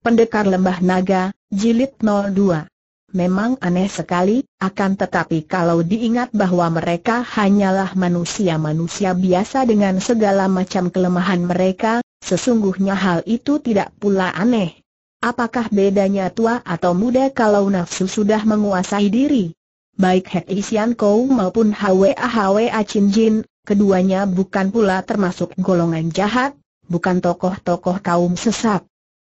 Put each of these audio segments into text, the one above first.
Pendekar Lembah Naga, Jilid 02 Memang aneh sekali, akan tetapi kalau diingat bahwa mereka hanyalah manusia-manusia biasa dengan segala macam kelemahan mereka, sesungguhnya hal itu tidak pula aneh. Apakah bedanya tua atau muda kalau nafsu sudah menguasai diri? Baik Hek Isian Kou maupun Hwa Hwa Chin Jin, keduanya bukan pula termasuk golongan jahat, bukan tokoh-tokoh kaum sesat.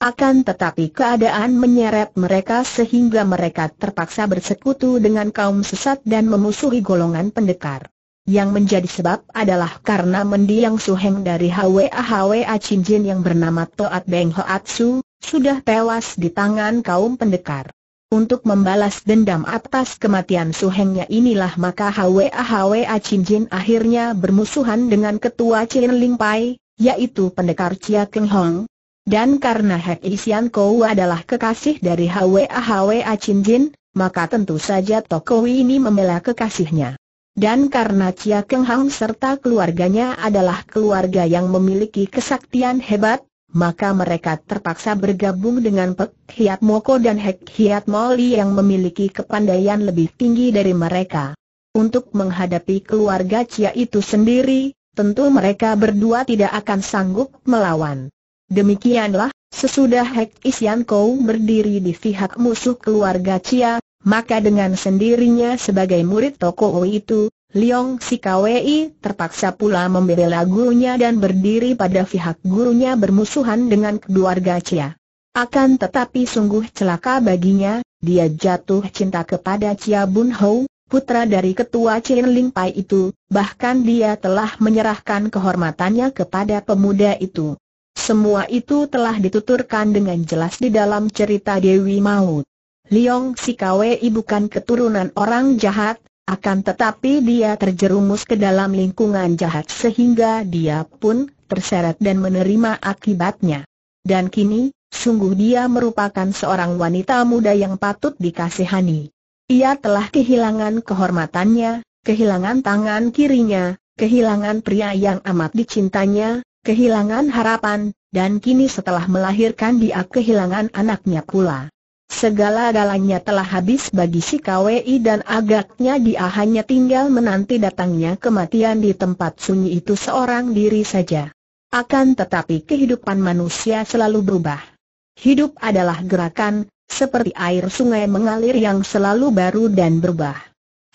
Akan tetapi keadaan menyeret mereka sehingga mereka terpaksa bersekutu dengan kaum sesat dan memusuhi golongan pendekar. Yang menjadi sebab adalah karena mendiang suheng dari HWA HWA Jin yang bernama Toat Beng Ho Atsu sudah tewas di tangan kaum pendekar. Untuk membalas dendam atas kematian suhengnya inilah maka HWA HWA Jin akhirnya bermusuhan dengan ketua Chin Ling Pai, yaitu pendekar Chia Keng Hong, dan karena Hek Isian Kou adalah kekasih dari Hwa Hwa Chin Jin, maka tentu saja Tokowi ini membela kekasihnya. Dan karena Chia Keng Hang serta keluarganya adalah keluarga yang memiliki kesaktian hebat, maka mereka terpaksa bergabung dengan Pek Hiat Moko dan Hek Hiat Moli yang memiliki kepandaian lebih tinggi dari mereka. Untuk menghadapi keluarga Chia itu sendiri, tentu mereka berdua tidak akan sanggup melawan. Demikianlah, sesudah Hek Isian Kou berdiri di pihak musuh keluarga Chia, maka dengan sendirinya sebagai murid Toko O itu, Liong Sikawei terpaksa pula membela gurunya dan berdiri pada pihak gurunya bermusuhan dengan keluarga Chia. Akan tetapi sungguh celaka baginya, dia jatuh cinta kepada Chia Bun Ho, putra dari ketua Chin Ling Pai itu, bahkan dia telah menyerahkan kehormatannya kepada pemuda itu. Semua itu telah dituturkan dengan jelas di dalam cerita Dewi Maut. Liong Sikawei bukan keturunan orang jahat, akan tetapi dia terjerumus ke dalam lingkungan jahat sehingga dia pun terseret dan menerima akibatnya. Dan kini, sungguh dia merupakan seorang wanita muda yang patut dikasihani. Ia telah kehilangan kehormatannya, kehilangan tangan kirinya, kehilangan pria yang amat dicintanya, kehilangan harapan, dan kini setelah melahirkan dia kehilangan anaknya pula. Segala-galanya telah habis bagi si KWI dan agaknya dia hanya tinggal menanti datangnya kematian di tempat sunyi itu seorang diri saja. Akan tetapi kehidupan manusia selalu berubah. Hidup adalah gerakan, seperti air sungai mengalir yang selalu baru dan berubah.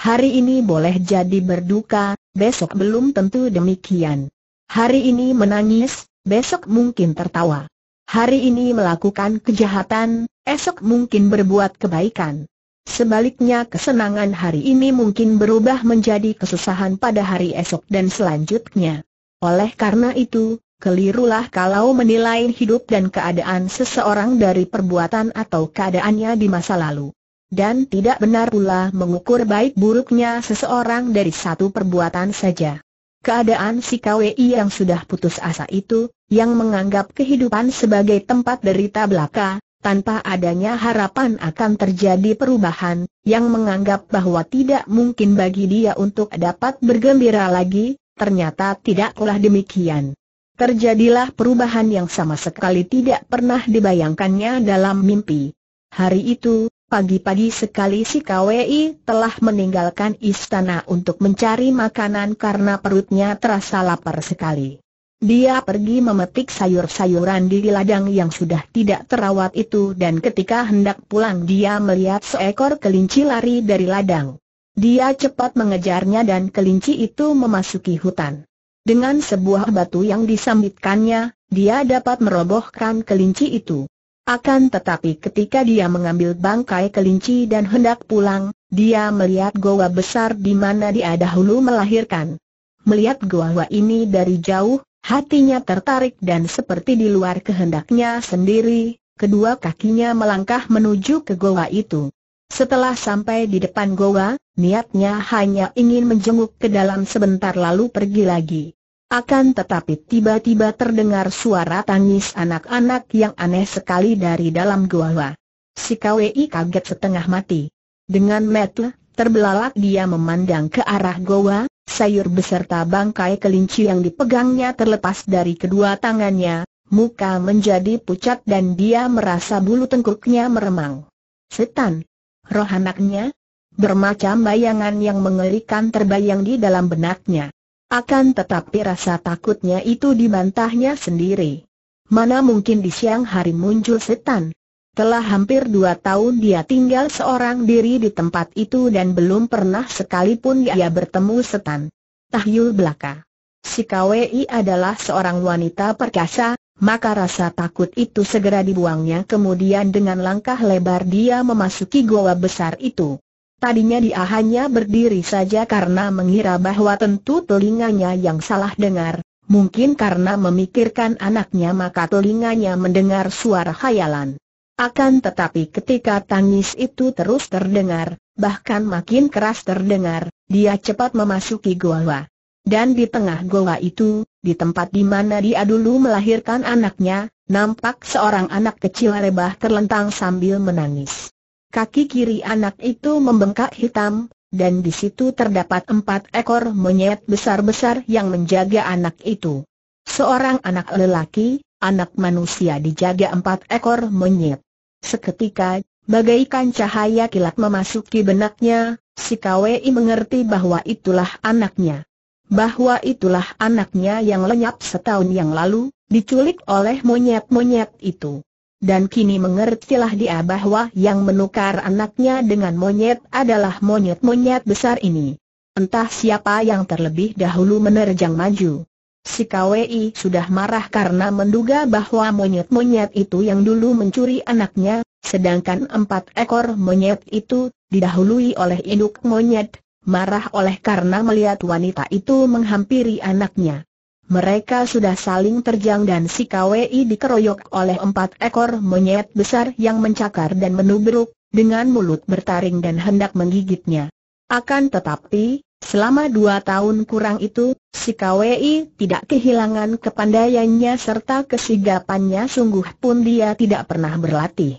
Hari ini boleh jadi berduka, besok belum tentu demikian. Hari ini menangis, besok mungkin tertawa. Hari ini melakukan kejahatan, esok mungkin berbuat kebaikan. Sebaliknya kesenangan hari ini mungkin berubah menjadi kesusahan pada hari esok dan selanjutnya. Oleh karena itu, kelirulah kalau menilai hidup dan keadaan seseorang dari perbuatan atau keadaannya di masa lalu. Dan tidak benar pula mengukur baik buruknya seseorang dari satu perbuatan saja. Keadaan si KWI yang sudah putus asa itu, yang menganggap kehidupan sebagai tempat derita belaka, tanpa adanya harapan akan terjadi perubahan, yang menganggap bahwa tidak mungkin bagi dia untuk dapat bergembira lagi, ternyata tidaklah demikian. Terjadilah perubahan yang sama sekali tidak pernah dibayangkannya dalam mimpi. Hari itu, Pagi-pagi sekali si KWI telah meninggalkan istana untuk mencari makanan karena perutnya terasa lapar sekali. Dia pergi memetik sayur-sayuran di ladang yang sudah tidak terawat itu dan ketika hendak pulang dia melihat seekor kelinci lari dari ladang. Dia cepat mengejarnya dan kelinci itu memasuki hutan. Dengan sebuah batu yang disambitkannya, dia dapat merobohkan kelinci itu. Akan tetapi ketika dia mengambil bangkai kelinci dan hendak pulang, dia melihat goa besar di mana dia dahulu melahirkan. Melihat goa ini dari jauh, hatinya tertarik dan seperti di luar kehendaknya sendiri, kedua kakinya melangkah menuju ke goa itu. Setelah sampai di depan goa, niatnya hanya ingin menjenguk ke dalam sebentar lalu pergi lagi. Akan tetapi tiba-tiba terdengar suara tangis anak-anak yang aneh sekali dari dalam gua. Si Kwei kaget setengah mati. Dengan metel, terbelalak dia memandang ke arah gua. sayur beserta bangkai kelinci yang dipegangnya terlepas dari kedua tangannya, muka menjadi pucat dan dia merasa bulu tengkuknya meremang. Setan! Roh anaknya? Bermacam bayangan yang mengerikan terbayang di dalam benaknya. Akan tetapi rasa takutnya itu dibantahnya sendiri. Mana mungkin di siang hari muncul setan? Telah hampir dua tahun dia tinggal seorang diri di tempat itu dan belum pernah sekalipun dia bertemu setan. Tahyul belaka. Si KWI adalah seorang wanita perkasa, maka rasa takut itu segera dibuangnya kemudian dengan langkah lebar dia memasuki goa besar itu. Tadinya dia hanya berdiri saja karena mengira bahwa tentu telinganya yang salah dengar. Mungkin karena memikirkan anaknya maka telinganya mendengar suara khayalan. Akan tetapi ketika tangis itu terus terdengar, bahkan makin keras terdengar, dia cepat memasuki goa. Dan di tengah goa itu, di tempat di mana dia dulu melahirkan anaknya, nampak seorang anak kecil rebah terlentang sambil menangis. Kaki kiri anak itu membengkak hitam, dan di situ terdapat empat ekor monyet besar-besar yang menjaga anak itu. Seorang anak lelaki, anak manusia dijaga empat ekor monyet. Seketika, bagaikan cahaya kilat memasuki benaknya, si KWI mengerti bahwa itulah anaknya. Bahwa itulah anaknya yang lenyap setahun yang lalu, diculik oleh monyet-monyet itu dan kini mengertilah dia bahwa yang menukar anaknya dengan monyet adalah monyet-monyet besar ini. Entah siapa yang terlebih dahulu menerjang maju. Si KWI sudah marah karena menduga bahwa monyet-monyet itu yang dulu mencuri anaknya, sedangkan empat ekor monyet itu didahului oleh induk monyet, marah oleh karena melihat wanita itu menghampiri anaknya. Mereka sudah saling terjang dan si KWI dikeroyok oleh empat ekor monyet besar yang mencakar dan menubruk, dengan mulut bertaring dan hendak menggigitnya. Akan tetapi, selama dua tahun kurang itu, si KWI tidak kehilangan kepandaiannya serta kesigapannya sungguh pun dia tidak pernah berlatih.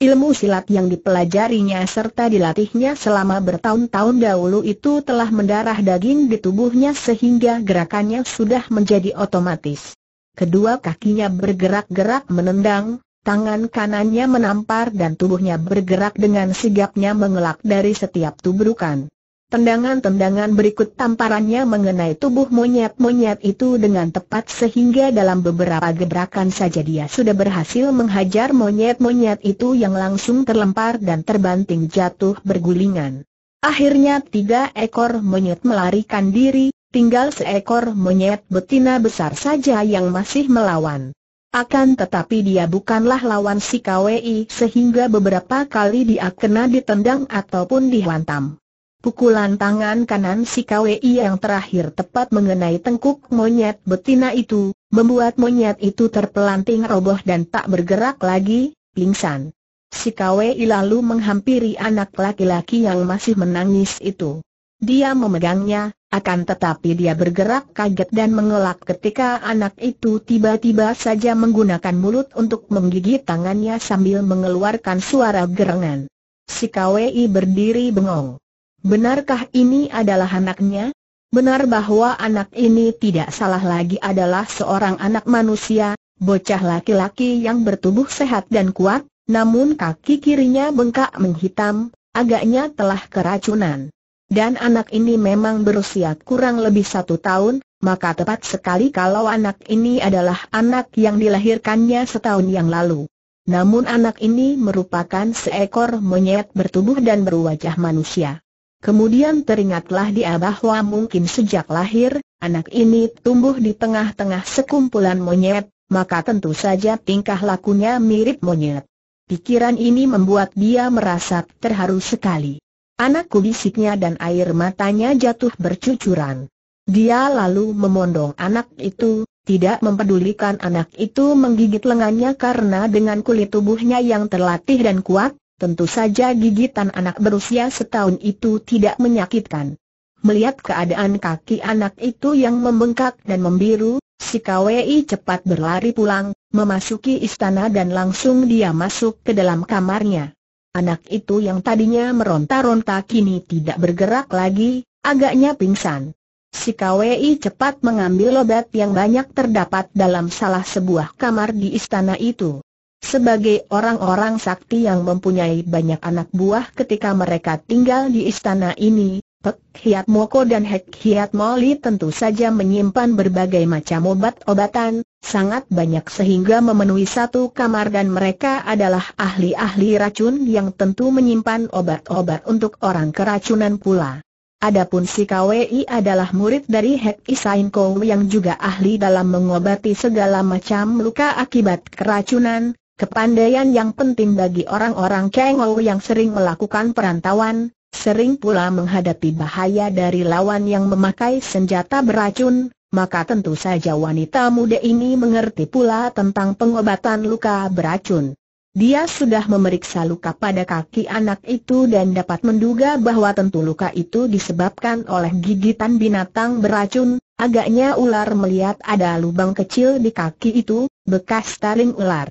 Ilmu silat yang dipelajarinya serta dilatihnya selama bertahun-tahun dahulu itu telah mendarah daging di tubuhnya sehingga gerakannya sudah menjadi otomatis. Kedua kakinya bergerak-gerak menendang, tangan kanannya menampar dan tubuhnya bergerak dengan sigapnya mengelak dari setiap tubrukan. Tendangan-tendangan berikut tamparannya mengenai tubuh monyet-monyet itu dengan tepat sehingga dalam beberapa gebrakan saja dia sudah berhasil menghajar monyet-monyet itu yang langsung terlempar dan terbanting jatuh bergulingan. Akhirnya tiga ekor monyet melarikan diri, tinggal seekor monyet betina besar saja yang masih melawan. Akan tetapi dia bukanlah lawan si KWI sehingga beberapa kali dia kena ditendang ataupun dihantam. Pukulan tangan kanan si KWI yang terakhir tepat mengenai tengkuk monyet betina itu, membuat monyet itu terpelanting roboh dan tak bergerak lagi, pingsan. Si KWI lalu menghampiri anak laki-laki yang masih menangis itu. Dia memegangnya, akan tetapi dia bergerak kaget dan mengelak ketika anak itu tiba-tiba saja menggunakan mulut untuk menggigit tangannya sambil mengeluarkan suara gerengan. Si KWI berdiri bengong. Benarkah ini adalah anaknya? Benar bahwa anak ini tidak salah lagi adalah seorang anak manusia, bocah laki-laki yang bertubuh sehat dan kuat, namun kaki kirinya bengkak menghitam, agaknya telah keracunan. Dan anak ini memang berusia kurang lebih satu tahun, maka tepat sekali kalau anak ini adalah anak yang dilahirkannya setahun yang lalu. Namun anak ini merupakan seekor monyet bertubuh dan berwajah manusia. Kemudian teringatlah dia bahwa mungkin sejak lahir, anak ini tumbuh di tengah-tengah sekumpulan monyet, maka tentu saja tingkah lakunya mirip monyet. Pikiran ini membuat dia merasa terharu sekali. Anakku bisiknya dan air matanya jatuh bercucuran. Dia lalu memondong anak itu, tidak mempedulikan anak itu menggigit lengannya karena dengan kulit tubuhnya yang terlatih dan kuat, Tentu saja gigitan anak berusia setahun itu tidak menyakitkan. Melihat keadaan kaki anak itu yang membengkak dan membiru, si KWI cepat berlari pulang, memasuki istana dan langsung dia masuk ke dalam kamarnya. Anak itu yang tadinya meronta-ronta kini tidak bergerak lagi, agaknya pingsan. Si KWI cepat mengambil obat yang banyak terdapat dalam salah sebuah kamar di istana itu. Sebagai orang-orang sakti yang mempunyai banyak anak buah ketika mereka tinggal di istana ini, Pek Hiat Moko dan Hek Hiat Moli tentu saja menyimpan berbagai macam obat-obatan, sangat banyak sehingga memenuhi satu kamar dan mereka adalah ahli-ahli racun yang tentu menyimpan obat-obat untuk orang keracunan pula. Adapun si KWI adalah murid dari Hek Isain Kou yang juga ahli dalam mengobati segala macam luka akibat keracunan, Kepandaian yang penting bagi orang-orang Kengou yang sering melakukan perantauan, sering pula menghadapi bahaya dari lawan yang memakai senjata beracun, maka tentu saja wanita muda ini mengerti pula tentang pengobatan luka beracun. Dia sudah memeriksa luka pada kaki anak itu dan dapat menduga bahwa tentu luka itu disebabkan oleh gigitan binatang beracun, agaknya ular melihat ada lubang kecil di kaki itu, bekas taring ular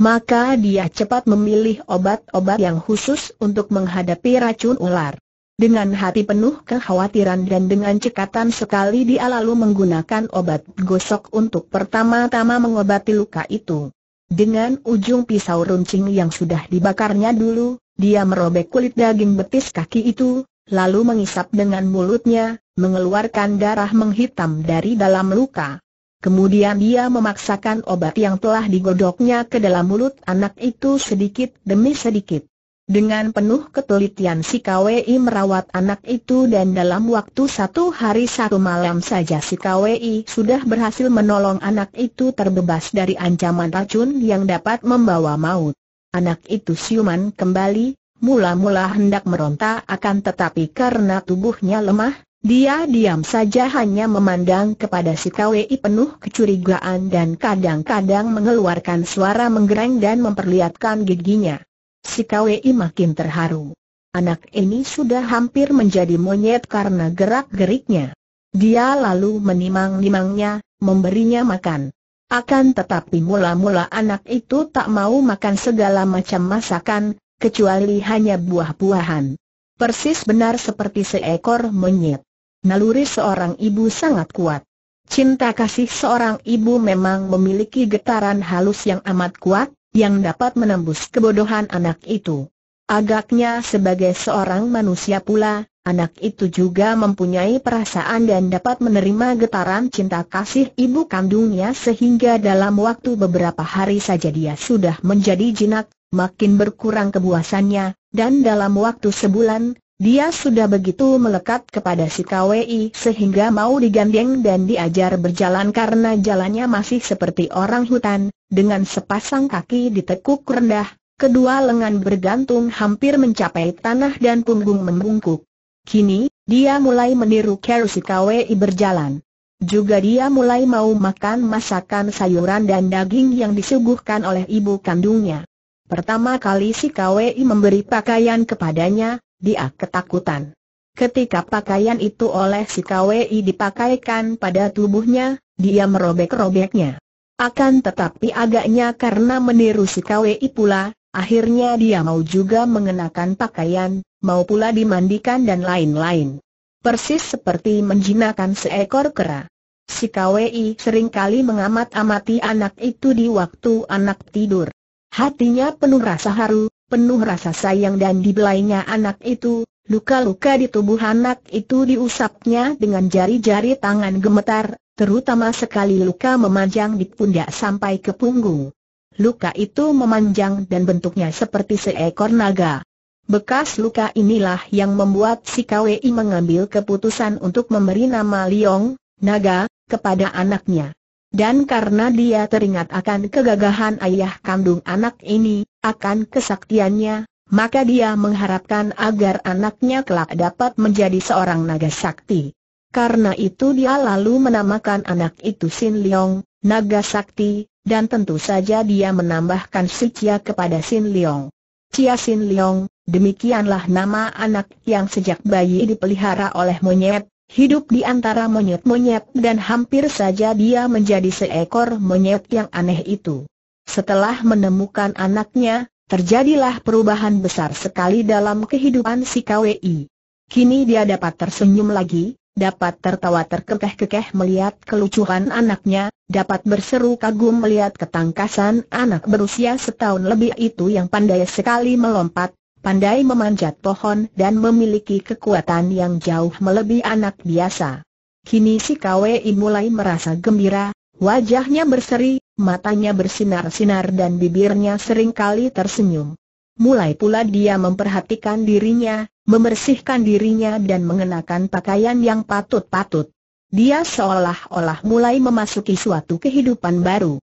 maka dia cepat memilih obat-obat yang khusus untuk menghadapi racun ular. Dengan hati penuh kekhawatiran dan dengan cekatan sekali dia lalu menggunakan obat gosok untuk pertama-tama mengobati luka itu. Dengan ujung pisau runcing yang sudah dibakarnya dulu, dia merobek kulit daging betis kaki itu, lalu mengisap dengan mulutnya, mengeluarkan darah menghitam dari dalam luka. Kemudian dia memaksakan obat yang telah digodoknya ke dalam mulut anak itu sedikit demi sedikit. Dengan penuh ketelitian si KWI merawat anak itu dan dalam waktu satu hari satu malam saja si KWI sudah berhasil menolong anak itu terbebas dari ancaman racun yang dapat membawa maut. Anak itu siuman kembali, mula-mula hendak meronta akan tetapi karena tubuhnya lemah, dia diam saja hanya memandang kepada si KWI penuh kecurigaan dan kadang-kadang mengeluarkan suara menggereng dan memperlihatkan giginya. Si KWI makin terharu. Anak ini sudah hampir menjadi monyet karena gerak-geriknya. Dia lalu menimang-nimangnya, memberinya makan. Akan tetapi mula-mula anak itu tak mau makan segala macam masakan, kecuali hanya buah-buahan. Persis benar seperti seekor monyet naluri seorang ibu sangat kuat. Cinta kasih seorang ibu memang memiliki getaran halus yang amat kuat, yang dapat menembus kebodohan anak itu. Agaknya sebagai seorang manusia pula, anak itu juga mempunyai perasaan dan dapat menerima getaran cinta kasih ibu kandungnya sehingga dalam waktu beberapa hari saja dia sudah menjadi jinak, makin berkurang kebuasannya, dan dalam waktu sebulan, dia sudah begitu melekat kepada si KWI sehingga mau digandeng dan diajar berjalan karena jalannya masih seperti orang hutan, dengan sepasang kaki ditekuk rendah, kedua lengan bergantung hampir mencapai tanah dan punggung membungkuk. Kini, dia mulai meniru cara si KWI berjalan. Juga dia mulai mau makan masakan sayuran dan daging yang disuguhkan oleh ibu kandungnya. Pertama kali si KWI memberi pakaian kepadanya, dia ketakutan. Ketika pakaian itu oleh si KWI dipakaikan pada tubuhnya, dia merobek-robeknya. Akan tetapi agaknya karena meniru si KWI pula, akhirnya dia mau juga mengenakan pakaian, mau pula dimandikan dan lain-lain. Persis seperti menjinakkan seekor kera. Si KWI seringkali mengamat-amati anak itu di waktu anak tidur. Hatinya penuh rasa haru, penuh rasa sayang dan dibelainya anak itu, luka-luka di tubuh anak itu diusapnya dengan jari-jari tangan gemetar, terutama sekali luka memanjang di pundak sampai ke punggung. Luka itu memanjang dan bentuknya seperti seekor naga. Bekas luka inilah yang membuat si KWI mengambil keputusan untuk memberi nama Liong, naga, kepada anaknya. Dan karena dia teringat akan kegagahan ayah kandung anak ini, akan kesaktiannya, maka dia mengharapkan agar anaknya kelak dapat menjadi seorang naga sakti. Karena itu dia lalu menamakan anak itu Sin Leong, naga sakti, dan tentu saja dia menambahkan si Cia kepada Sin Leong. Cia Sin Leong, demikianlah nama anak yang sejak bayi dipelihara oleh monyet, hidup di antara monyet-monyet dan hampir saja dia menjadi seekor monyet yang aneh itu. Setelah menemukan anaknya, terjadilah perubahan besar sekali dalam kehidupan si KWI. Kini dia dapat tersenyum lagi, dapat tertawa terkekeh-kekeh melihat kelucuan anaknya, dapat berseru kagum melihat ketangkasan anak berusia setahun lebih itu yang pandai sekali melompat, pandai memanjat pohon dan memiliki kekuatan yang jauh melebihi anak biasa. Kini si KWI mulai merasa gembira, wajahnya berseri, matanya bersinar-sinar dan bibirnya seringkali tersenyum. Mulai pula dia memperhatikan dirinya, membersihkan dirinya dan mengenakan pakaian yang patut-patut. Dia seolah-olah mulai memasuki suatu kehidupan baru.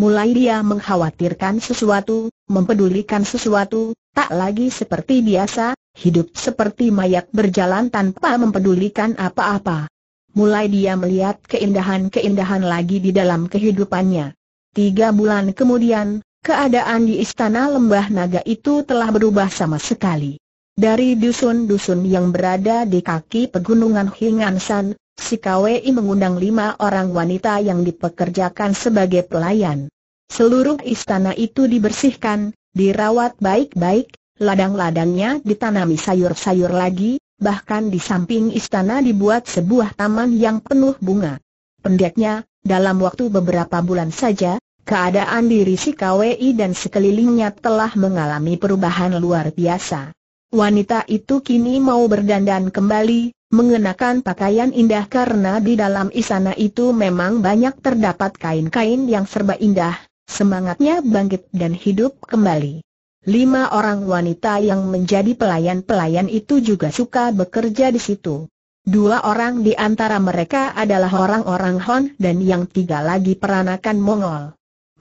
Mulai dia mengkhawatirkan sesuatu, mempedulikan sesuatu, tak lagi seperti biasa, hidup seperti mayat berjalan tanpa mempedulikan apa-apa. Mulai dia melihat keindahan-keindahan lagi di dalam kehidupannya. Tiga bulan kemudian, keadaan di istana lembah naga itu telah berubah sama sekali. Dari dusun-dusun yang berada di kaki pegunungan Hingansan, si KWI mengundang lima orang wanita yang dipekerjakan sebagai pelayan. Seluruh istana itu dibersihkan, dirawat baik-baik, ladang-ladangnya ditanami sayur-sayur lagi, bahkan di samping istana dibuat sebuah taman yang penuh bunga. Pendeknya, dalam waktu beberapa bulan saja, keadaan diri si KWI dan sekelilingnya telah mengalami perubahan luar biasa. Wanita itu kini mau berdandan kembali, mengenakan pakaian indah karena di dalam istana itu memang banyak terdapat kain-kain yang serba indah, semangatnya bangkit dan hidup kembali. Lima orang wanita yang menjadi pelayan-pelayan itu juga suka bekerja di situ. Dua orang di antara mereka adalah orang-orang Hon dan yang tiga lagi peranakan Mongol.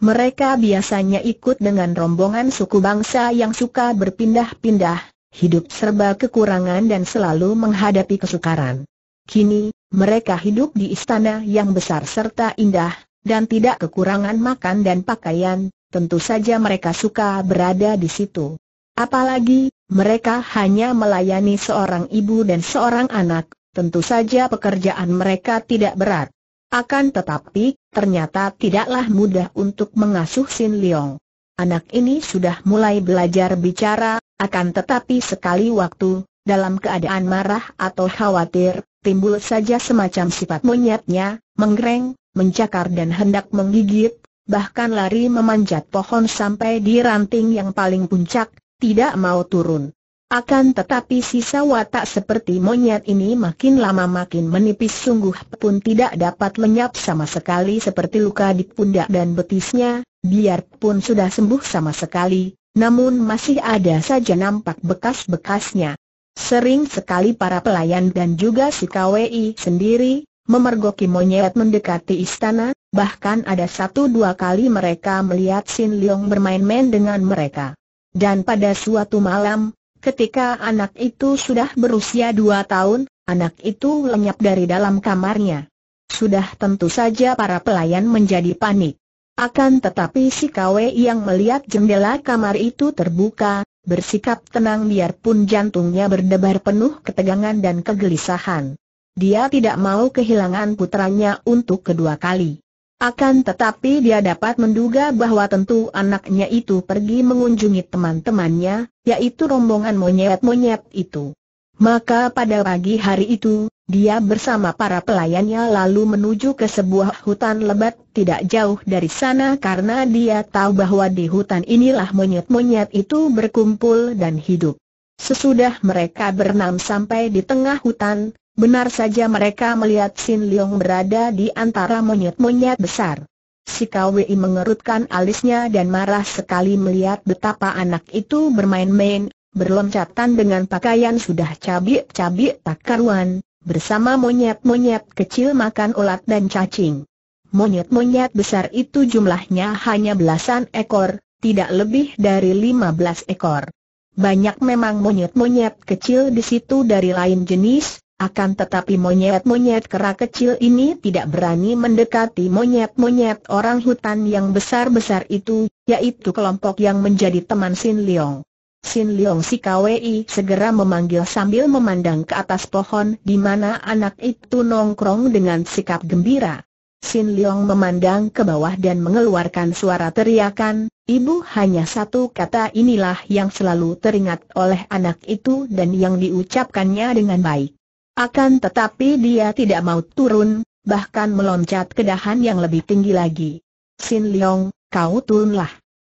Mereka biasanya ikut dengan rombongan suku bangsa yang suka berpindah-pindah, hidup serba kekurangan dan selalu menghadapi kesukaran. Kini, mereka hidup di istana yang besar serta indah, dan tidak kekurangan makan dan pakaian, tentu saja mereka suka berada di situ. Apalagi, mereka hanya melayani seorang ibu dan seorang anak, tentu saja pekerjaan mereka tidak berat. Akan tetapi, ternyata tidaklah mudah untuk mengasuh Sin Leong. Anak ini sudah mulai belajar bicara, akan tetapi sekali waktu, dalam keadaan marah atau khawatir, timbul saja semacam sifat monyetnya, menggereng, mencakar dan hendak menggigit, bahkan lari memanjat pohon sampai di ranting yang paling puncak, tidak mau turun. Akan tetapi sisa watak seperti monyet ini makin lama makin menipis sungguh pun tidak dapat lenyap sama sekali seperti luka di pundak dan betisnya, biarpun sudah sembuh sama sekali, namun masih ada saja nampak bekas-bekasnya. Sering sekali para pelayan dan juga si KWI sendiri, memergoki monyet mendekati istana, bahkan ada satu dua kali mereka melihat Sin Leong bermain-main dengan mereka. Dan pada suatu malam, ketika anak itu sudah berusia dua tahun, anak itu lenyap dari dalam kamarnya. Sudah tentu saja para pelayan menjadi panik. Akan tetapi si Kwe yang melihat jendela kamar itu terbuka, bersikap tenang biarpun jantungnya berdebar penuh ketegangan dan kegelisahan. Dia tidak mau kehilangan putranya untuk kedua kali. Akan tetapi dia dapat menduga bahwa tentu anaknya itu pergi mengunjungi teman-temannya, yaitu rombongan monyet-monyet itu. Maka pada pagi hari itu, dia bersama para pelayannya lalu menuju ke sebuah hutan lebat tidak jauh dari sana karena dia tahu bahwa di hutan inilah monyet-monyet itu berkumpul dan hidup. Sesudah mereka berenam sampai di tengah hutan, benar saja mereka melihat Sin Leong berada di antara monyet-monyet besar. Si Kwei mengerutkan alisnya dan marah sekali melihat betapa anak itu bermain-main, berloncatan dengan pakaian sudah cabik-cabik tak karuan, Bersama monyet-monyet kecil makan ulat dan cacing. Monyet-monyet besar itu jumlahnya hanya belasan ekor, tidak lebih dari 15 ekor. Banyak memang monyet-monyet kecil di situ dari lain jenis, akan tetapi monyet-monyet kera kecil ini tidak berani mendekati monyet-monyet orang hutan yang besar-besar itu, yaitu kelompok yang menjadi teman Sin Leong. Sin Leong si Kwei segera memanggil sambil memandang ke atas pohon di mana anak itu nongkrong dengan sikap gembira. Sin Leong memandang ke bawah dan mengeluarkan suara teriakan, ibu hanya satu kata inilah yang selalu teringat oleh anak itu dan yang diucapkannya dengan baik. Akan tetapi dia tidak mau turun, bahkan meloncat ke dahan yang lebih tinggi lagi. Sin Leong, kau turunlah.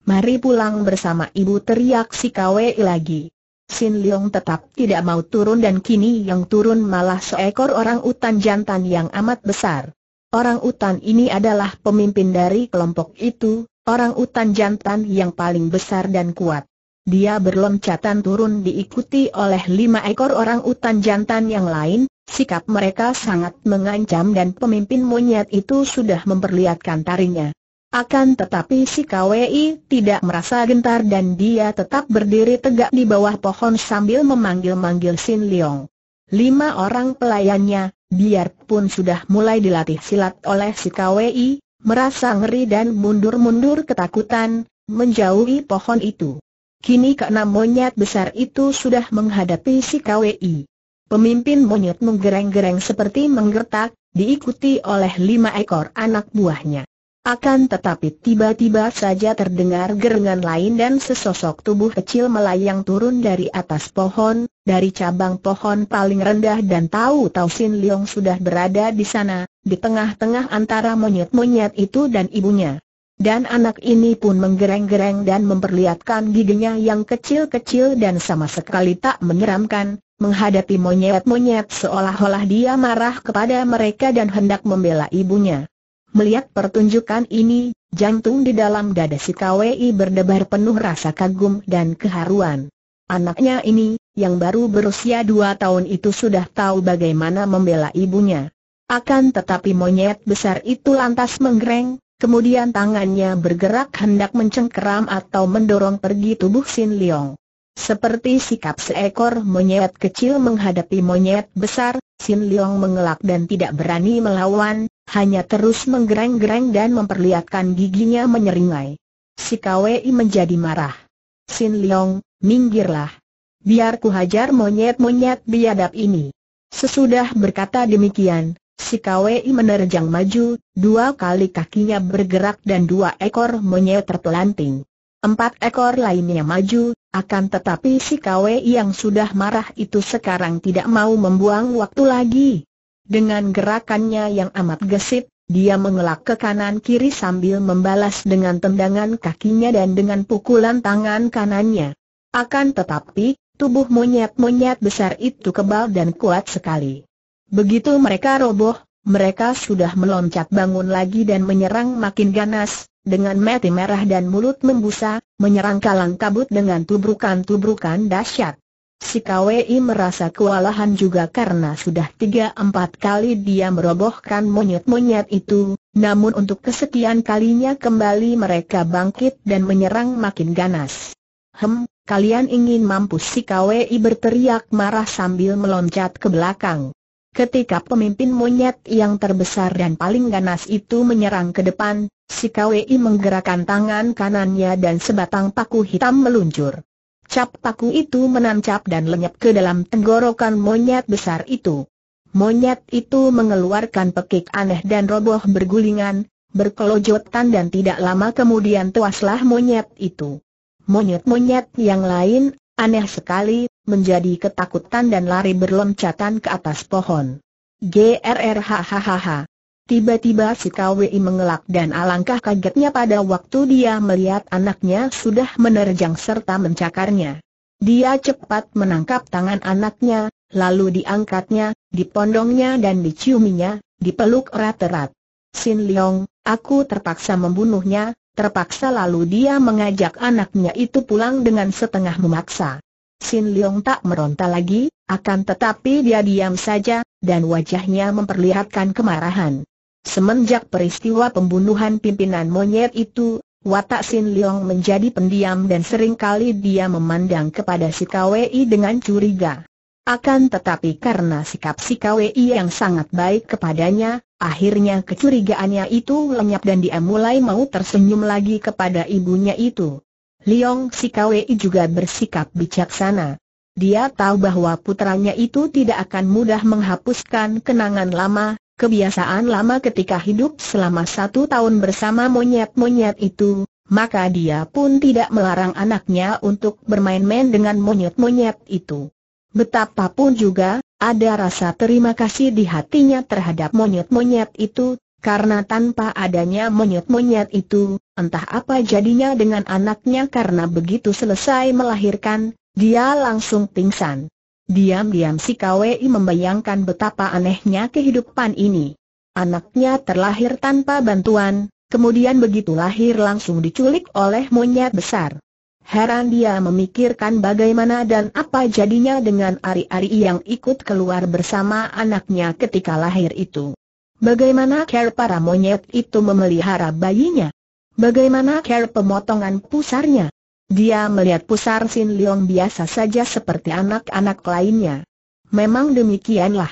Mari pulang bersama ibu teriak si Kwei lagi. Sin Leong tetap tidak mau turun dan kini yang turun malah seekor orang utan jantan yang amat besar. Orang utan ini adalah pemimpin dari kelompok itu, orang utan jantan yang paling besar dan kuat. Dia berloncatan turun diikuti oleh lima ekor orang utan jantan yang lain, sikap mereka sangat mengancam dan pemimpin monyet itu sudah memperlihatkan tarinya. Akan tetapi si KWI tidak merasa gentar dan dia tetap berdiri tegak di bawah pohon sambil memanggil-manggil Sin Leong. Lima orang pelayannya, biarpun sudah mulai dilatih silat oleh si KWI, merasa ngeri dan mundur-mundur ketakutan, menjauhi pohon itu. Kini keenam monyet besar itu sudah menghadapi si KWI. Pemimpin monyet menggereng-gereng seperti menggertak, diikuti oleh lima ekor anak buahnya. Akan tetapi tiba-tiba saja terdengar gerengan lain dan sesosok tubuh kecil melayang turun dari atas pohon, dari cabang pohon paling rendah dan tahu-tahu Sin Leong sudah berada di sana, di tengah-tengah antara monyet-monyet itu dan ibunya. Dan anak ini pun menggereng-gereng dan memperlihatkan giginya yang kecil-kecil dan sama sekali tak menyeramkan, menghadapi monyet-monyet seolah-olah dia marah kepada mereka dan hendak membela ibunya. Melihat pertunjukan ini, jantung di dalam dada si KWI berdebar penuh rasa kagum dan keharuan. Anaknya ini, yang baru berusia dua tahun itu sudah tahu bagaimana membela ibunya. Akan tetapi monyet besar itu lantas menggereng, kemudian tangannya bergerak hendak mencengkeram atau mendorong pergi tubuh Sin Leong. Seperti sikap seekor monyet kecil menghadapi monyet besar, Sin Leong mengelak dan tidak berani melawan, hanya terus menggereng-gereng dan memperlihatkan giginya menyeringai. Si Kwei menjadi marah. Sin Leong, minggirlah. Biar ku hajar monyet-monyet biadab ini. Sesudah berkata demikian, Si Kwei menerjang maju, dua kali kakinya bergerak dan dua ekor monyet terpelanting. Empat ekor lainnya maju, akan tetapi si Kwe yang sudah marah itu sekarang tidak mau membuang waktu lagi. Dengan gerakannya yang amat gesit, dia mengelak ke kanan kiri sambil membalas dengan tendangan kakinya dan dengan pukulan tangan kanannya. Akan tetapi, tubuh monyet-monyet besar itu kebal dan kuat sekali. Begitu mereka roboh, mereka sudah meloncat bangun lagi dan menyerang makin ganas, dengan mati merah dan mulut membusa, menyerang kalang kabut dengan tubrukan-tubrukan dahsyat. Si KWI merasa kewalahan juga karena sudah tiga empat kali dia merobohkan monyet-monyet itu, namun untuk kesekian kalinya kembali mereka bangkit dan menyerang makin ganas. Hem, kalian ingin mampus si KWI berteriak marah sambil meloncat ke belakang. Ketika pemimpin monyet yang terbesar dan paling ganas itu menyerang ke depan, si KWI menggerakkan tangan kanannya dan sebatang paku hitam meluncur. Cap paku itu menancap dan lenyap ke dalam tenggorokan monyet besar itu. Monyet itu mengeluarkan pekik aneh dan roboh bergulingan, berkelojotan dan tidak lama kemudian tuaslah monyet itu. Monyet-monyet yang lain, aneh sekali, menjadi ketakutan dan lari berloncatan ke atas pohon. hahaha. Tiba-tiba si KWI mengelak dan alangkah kagetnya pada waktu dia melihat anaknya sudah menerjang serta mencakarnya. Dia cepat menangkap tangan anaknya, lalu diangkatnya, dipondongnya dan diciuminya, dipeluk erat-erat. Sin Leong, aku terpaksa membunuhnya, terpaksa lalu dia mengajak anaknya itu pulang dengan setengah memaksa. Sin Leong tak meronta lagi, akan tetapi dia diam saja, dan wajahnya memperlihatkan kemarahan. Semenjak peristiwa pembunuhan pimpinan monyet itu, watak Sin Leong menjadi pendiam dan sering kali dia memandang kepada si KWI dengan curiga. Akan tetapi karena sikap si KWI yang sangat baik kepadanya, akhirnya kecurigaannya itu lenyap dan dia mulai mau tersenyum lagi kepada ibunya itu. Liong Kwei juga bersikap bijaksana. Dia tahu bahwa putranya itu tidak akan mudah menghapuskan kenangan lama, kebiasaan lama ketika hidup selama satu tahun bersama monyet-monyet itu, maka dia pun tidak melarang anaknya untuk bermain-main dengan monyet-monyet itu. Betapapun juga, ada rasa terima kasih di hatinya terhadap monyet-monyet itu, karena tanpa adanya monyet-monyet itu, entah apa jadinya dengan anaknya karena begitu selesai melahirkan, dia langsung pingsan. Diam-diam si KWI membayangkan betapa anehnya kehidupan ini. Anaknya terlahir tanpa bantuan, kemudian begitu lahir langsung diculik oleh monyet besar. Heran dia memikirkan bagaimana dan apa jadinya dengan ari-ari yang ikut keluar bersama anaknya ketika lahir itu. Bagaimana care para monyet itu memelihara bayinya? Bagaimana care pemotongan pusarnya? Dia melihat pusar Sin Leong biasa saja seperti anak-anak lainnya. Memang demikianlah.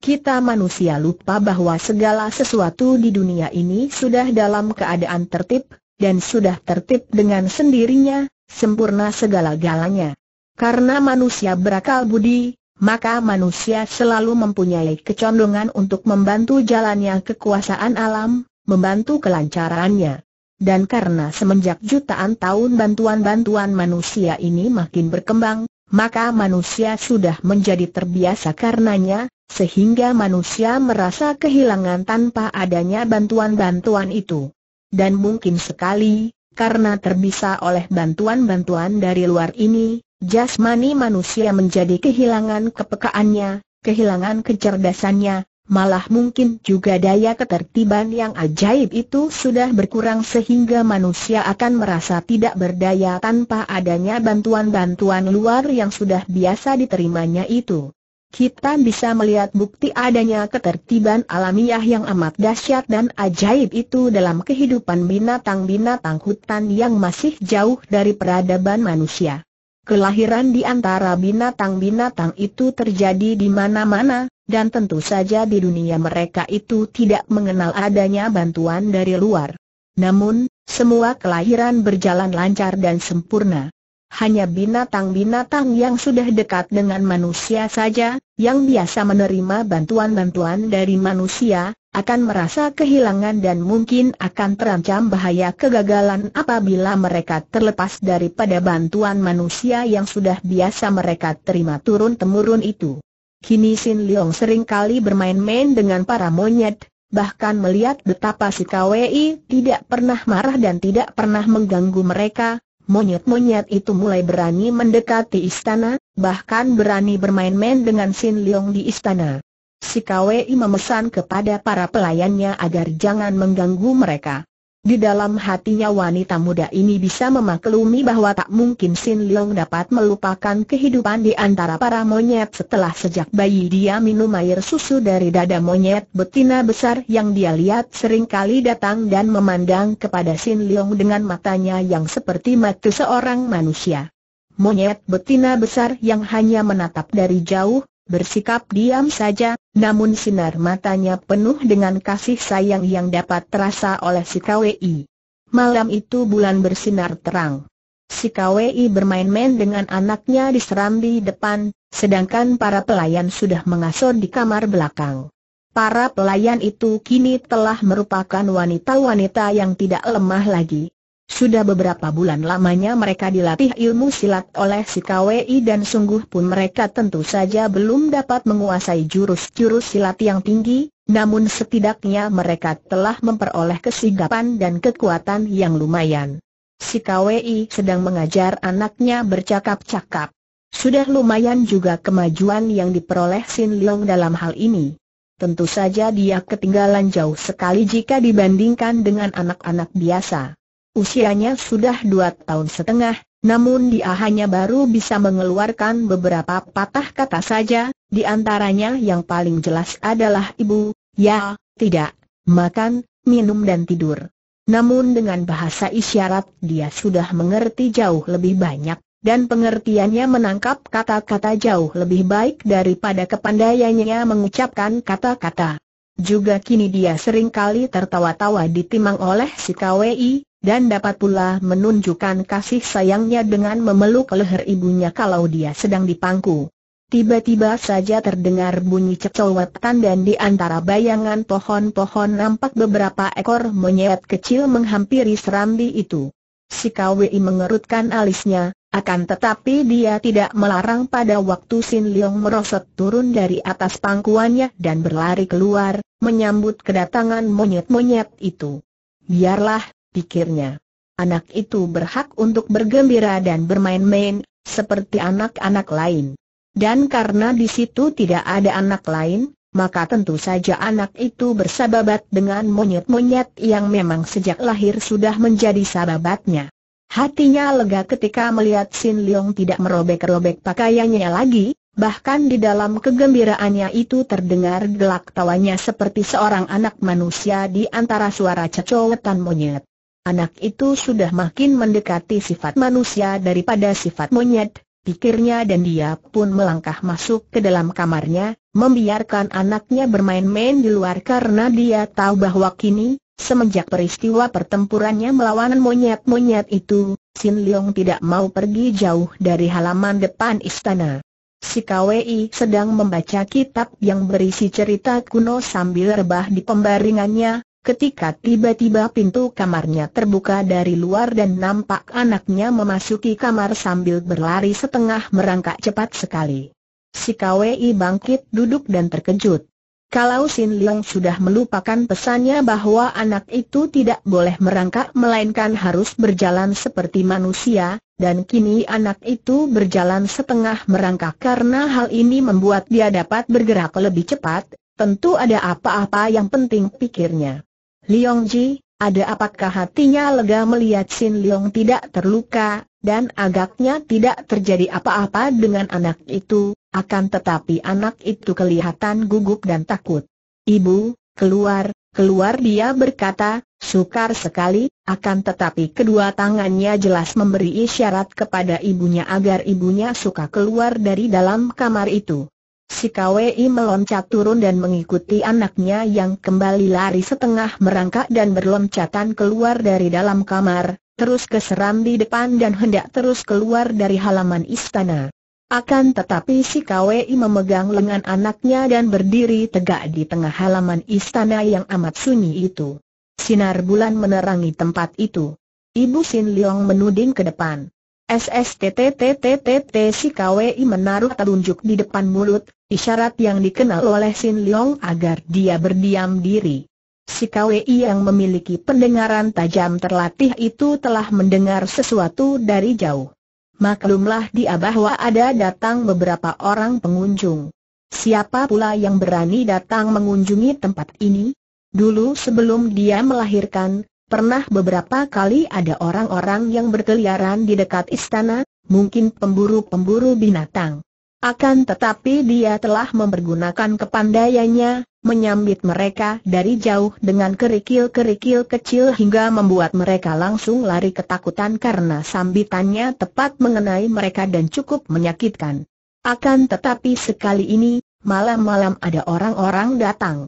Kita manusia lupa bahwa segala sesuatu di dunia ini sudah dalam keadaan tertib, dan sudah tertib dengan sendirinya, sempurna segala-galanya. Karena manusia berakal budi, maka manusia selalu mempunyai kecondongan untuk membantu jalannya kekuasaan alam, membantu kelancarannya. Dan karena semenjak jutaan tahun bantuan-bantuan manusia ini makin berkembang, maka manusia sudah menjadi terbiasa karenanya, sehingga manusia merasa kehilangan tanpa adanya bantuan-bantuan itu. Dan mungkin sekali, karena terbisa oleh bantuan-bantuan dari luar ini, Jasmani manusia menjadi kehilangan kepekaannya, kehilangan kecerdasannya, malah mungkin juga daya ketertiban yang ajaib itu sudah berkurang sehingga manusia akan merasa tidak berdaya tanpa adanya bantuan-bantuan luar yang sudah biasa diterimanya itu. Kita bisa melihat bukti adanya ketertiban alamiah yang amat dahsyat dan ajaib itu dalam kehidupan binatang-binatang hutan yang masih jauh dari peradaban manusia. Kelahiran di antara binatang-binatang itu terjadi di mana-mana, dan tentu saja di dunia mereka itu tidak mengenal adanya bantuan dari luar. Namun, semua kelahiran berjalan lancar dan sempurna. Hanya binatang-binatang yang sudah dekat dengan manusia saja, yang biasa menerima bantuan-bantuan dari manusia, akan merasa kehilangan dan mungkin akan terancam bahaya kegagalan apabila mereka terlepas daripada bantuan manusia yang sudah biasa mereka terima turun-temurun itu. Kini Sin Leong seringkali bermain-main dengan para monyet, bahkan melihat betapa si KWI tidak pernah marah dan tidak pernah mengganggu mereka, monyet-monyet itu mulai berani mendekati istana, bahkan berani bermain-main dengan Sin Leong di istana si KWI memesan kepada para pelayannya agar jangan mengganggu mereka. Di dalam hatinya wanita muda ini bisa memaklumi bahwa tak mungkin Sin Leong dapat melupakan kehidupan di antara para monyet setelah sejak bayi dia minum air susu dari dada monyet betina besar yang dia lihat seringkali datang dan memandang kepada Sin Leong dengan matanya yang seperti mata seorang manusia. Monyet betina besar yang hanya menatap dari jauh, bersikap diam saja, namun sinar matanya penuh dengan kasih sayang yang dapat terasa oleh si KWI. Malam itu bulan bersinar terang. Si KWI bermain-main dengan anaknya di serambi depan, sedangkan para pelayan sudah mengasuh di kamar belakang. Para pelayan itu kini telah merupakan wanita-wanita yang tidak lemah lagi, sudah beberapa bulan lamanya mereka dilatih ilmu silat oleh si KWI dan sungguh pun mereka tentu saja belum dapat menguasai jurus-jurus silat yang tinggi, namun setidaknya mereka telah memperoleh kesigapan dan kekuatan yang lumayan. Si KWI sedang mengajar anaknya bercakap-cakap. Sudah lumayan juga kemajuan yang diperoleh Sin Leong dalam hal ini. Tentu saja dia ketinggalan jauh sekali jika dibandingkan dengan anak-anak biasa. Usianya sudah dua tahun setengah, namun dia hanya baru bisa mengeluarkan beberapa patah kata saja, di antaranya yang paling jelas adalah ibu, ya, tidak, makan, minum dan tidur. Namun dengan bahasa isyarat dia sudah mengerti jauh lebih banyak, dan pengertiannya menangkap kata-kata jauh lebih baik daripada kepandaiannya mengucapkan kata-kata. Juga kini dia sering kali tertawa-tawa ditimang oleh si KWI, dan dapat pula menunjukkan kasih sayangnya dengan memeluk leher ibunya kalau dia sedang dipangku. Tiba-tiba saja terdengar bunyi cecowetan dan di antara bayangan pohon-pohon nampak beberapa ekor monyet kecil menghampiri serambi itu. Si kwi mengerutkan alisnya, akan tetapi dia tidak melarang pada waktu Sin Leong merosot turun dari atas pangkuannya dan berlari keluar, menyambut kedatangan monyet-monyet itu. Biarlah, pikirnya. Anak itu berhak untuk bergembira dan bermain-main, seperti anak-anak lain. Dan karena di situ tidak ada anak lain, maka tentu saja anak itu bersababat dengan monyet-monyet yang memang sejak lahir sudah menjadi sababatnya. Hatinya lega ketika melihat Sin Leong tidak merobek-robek pakaiannya lagi, bahkan di dalam kegembiraannya itu terdengar gelak tawanya seperti seorang anak manusia di antara suara cecowetan monyet. Anak itu sudah makin mendekati sifat manusia daripada sifat monyet, pikirnya dan dia pun melangkah masuk ke dalam kamarnya, membiarkan anaknya bermain-main di luar karena dia tahu bahwa kini, semenjak peristiwa pertempurannya melawan monyet-monyet itu, Sin Leong tidak mau pergi jauh dari halaman depan istana. Si Kwei sedang membaca kitab yang berisi cerita kuno sambil rebah di pembaringannya, Ketika tiba-tiba pintu kamarnya terbuka dari luar dan nampak anaknya memasuki kamar sambil berlari setengah merangkak cepat sekali. Si Kwei bangkit duduk dan terkejut. Kalau Sin Leong sudah melupakan pesannya bahwa anak itu tidak boleh merangkak melainkan harus berjalan seperti manusia, dan kini anak itu berjalan setengah merangkak karena hal ini membuat dia dapat bergerak lebih cepat, tentu ada apa-apa yang penting pikirnya. Liong Ji, ada apakah hatinya lega melihat Sin Liong tidak terluka, dan agaknya tidak terjadi apa-apa dengan anak itu, akan tetapi anak itu kelihatan gugup dan takut. Ibu, keluar, keluar dia berkata, sukar sekali, akan tetapi kedua tangannya jelas memberi isyarat kepada ibunya agar ibunya suka keluar dari dalam kamar itu. Si Kwei meloncat turun dan mengikuti anaknya yang kembali lari setengah merangkak dan berloncatan keluar dari dalam kamar, terus keseram di depan dan hendak terus keluar dari halaman istana. Akan tetapi si Kwei memegang lengan anaknya dan berdiri tegak di tengah halaman istana yang amat sunyi itu. Sinar bulan menerangi tempat itu. Ibu Sin Leong menuding ke depan. SSTTTTTT si KWI menaruh telunjuk di depan mulut, isyarat yang dikenal oleh Sin Leong agar dia berdiam diri. Si KWI yang memiliki pendengaran tajam terlatih itu telah mendengar sesuatu dari jauh. Maklumlah dia bahwa ada datang beberapa orang pengunjung. Siapa pula yang berani datang mengunjungi tempat ini? Dulu sebelum dia melahirkan, Pernah beberapa kali ada orang-orang yang berkeliaran di dekat istana, mungkin pemburu-pemburu binatang. Akan tetapi dia telah mempergunakan kepandaiannya, menyambit mereka dari jauh dengan kerikil-kerikil kecil hingga membuat mereka langsung lari ketakutan karena sambitannya tepat mengenai mereka dan cukup menyakitkan. Akan tetapi sekali ini, malam-malam ada orang-orang datang.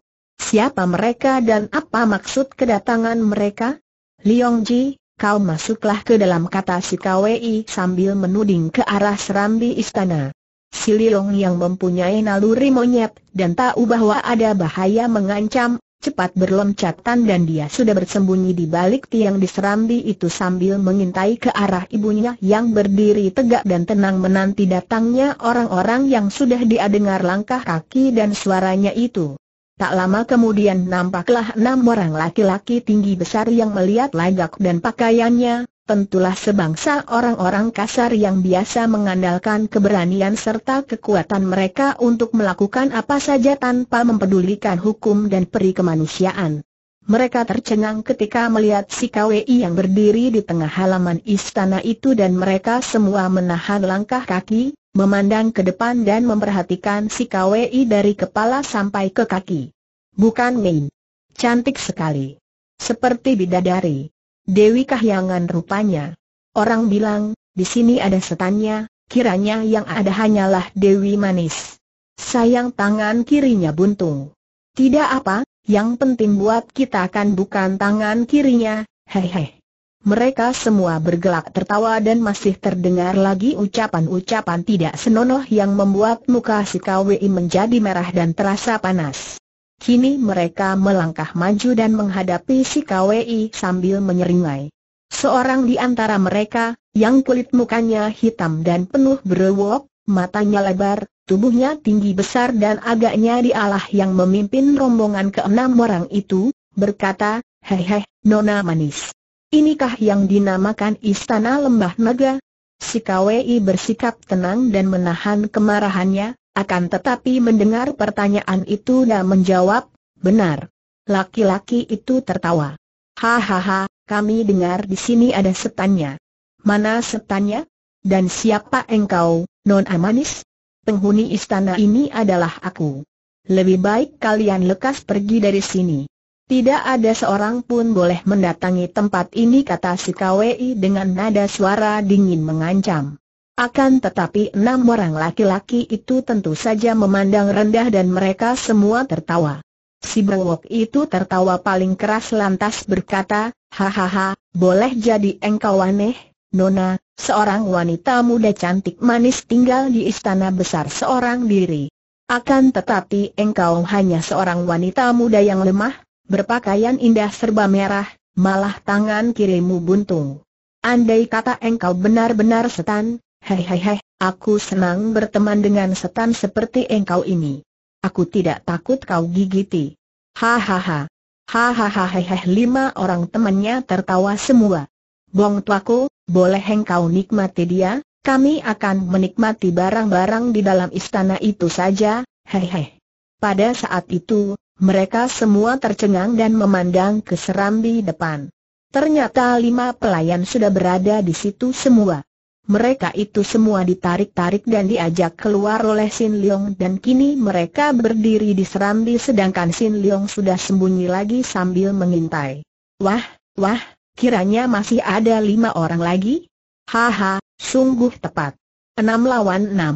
Siapa mereka dan apa maksud kedatangan mereka? Liong Ji, kau masuklah ke dalam kata si KWI sambil menuding ke arah serambi istana. Si Liong yang mempunyai naluri monyet dan tahu bahwa ada bahaya mengancam, cepat berloncatan dan dia sudah bersembunyi di balik tiang di serambi itu sambil mengintai ke arah ibunya yang berdiri tegak dan tenang menanti datangnya orang-orang yang sudah dia dengar langkah kaki dan suaranya itu. Tak lama kemudian nampaklah enam orang laki-laki tinggi besar yang melihat lagak dan pakaiannya, tentulah sebangsa orang-orang kasar yang biasa mengandalkan keberanian serta kekuatan mereka untuk melakukan apa saja tanpa mempedulikan hukum dan peri kemanusiaan. Mereka tercengang ketika melihat si KWI yang berdiri di tengah halaman istana itu dan mereka semua menahan langkah kaki, memandang ke depan dan memperhatikan si KWI dari kepala sampai ke kaki. Bukan main. Cantik sekali. Seperti bidadari. Dewi Kahyangan rupanya. Orang bilang, di sini ada setannya, kiranya yang ada hanyalah Dewi Manis. Sayang tangan kirinya buntung. Tidak apa, yang penting buat kita kan bukan tangan kirinya, hehehe. Mereka semua bergelak tertawa dan masih terdengar lagi ucapan-ucapan tidak senonoh yang membuat muka si KWI menjadi merah dan terasa panas. Kini mereka melangkah maju dan menghadapi si KWI sambil menyeringai. Seorang di antara mereka, yang kulit mukanya hitam dan penuh brewok, matanya lebar, tubuhnya tinggi besar dan agaknya dialah yang memimpin rombongan keenam orang itu, berkata, Hehe, Nona Manis. Inikah yang dinamakan Istana Lembah Naga? Si KWI bersikap tenang dan menahan kemarahannya, akan tetapi mendengar pertanyaan itu dan menjawab, benar. Laki-laki itu tertawa. Hahaha, kami dengar di sini ada setannya. Mana setannya? Dan siapa engkau, Non Amanis? Penghuni istana ini adalah aku. Lebih baik kalian lekas pergi dari sini. Tidak ada seorang pun boleh mendatangi tempat ini kata si KWI dengan nada suara dingin mengancam. Akan tetapi enam orang laki-laki itu tentu saja memandang rendah dan mereka semua tertawa. Si Brewok itu tertawa paling keras lantas berkata, Hahaha, boleh jadi engkau aneh, Nona, seorang wanita muda cantik manis tinggal di istana besar seorang diri. Akan tetapi engkau hanya seorang wanita muda yang lemah, berpakaian indah serba merah, malah tangan kirimu buntung. Andai kata engkau benar-benar setan, hehehe, aku senang berteman dengan setan seperti engkau ini. Aku tidak takut kau gigiti. Hahaha. Hahaha hehehe. lima orang temannya tertawa semua. Bong tuaku, boleh engkau nikmati dia, kami akan menikmati barang-barang di dalam istana itu saja, hehe. Pada saat itu, mereka semua tercengang dan memandang ke serambi depan. Ternyata lima pelayan sudah berada di situ semua. Mereka itu semua ditarik-tarik dan diajak keluar oleh Sin Leong dan kini mereka berdiri di serambi sedangkan Sin Leong sudah sembunyi lagi sambil mengintai. Wah, wah, kiranya masih ada lima orang lagi? Haha, sungguh tepat. Enam lawan enam.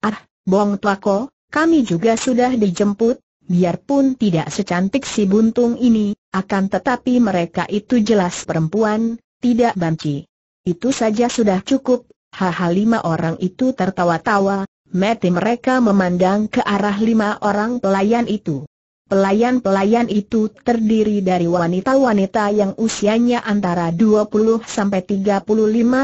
Ah, Bong ko, kami juga sudah dijemput, Biarpun tidak secantik si buntung ini, akan tetapi mereka itu jelas perempuan, tidak banci. Itu saja sudah cukup, haha lima orang itu tertawa-tawa, mati mereka memandang ke arah lima orang pelayan itu. Pelayan-pelayan itu terdiri dari wanita-wanita yang usianya antara 20 sampai 35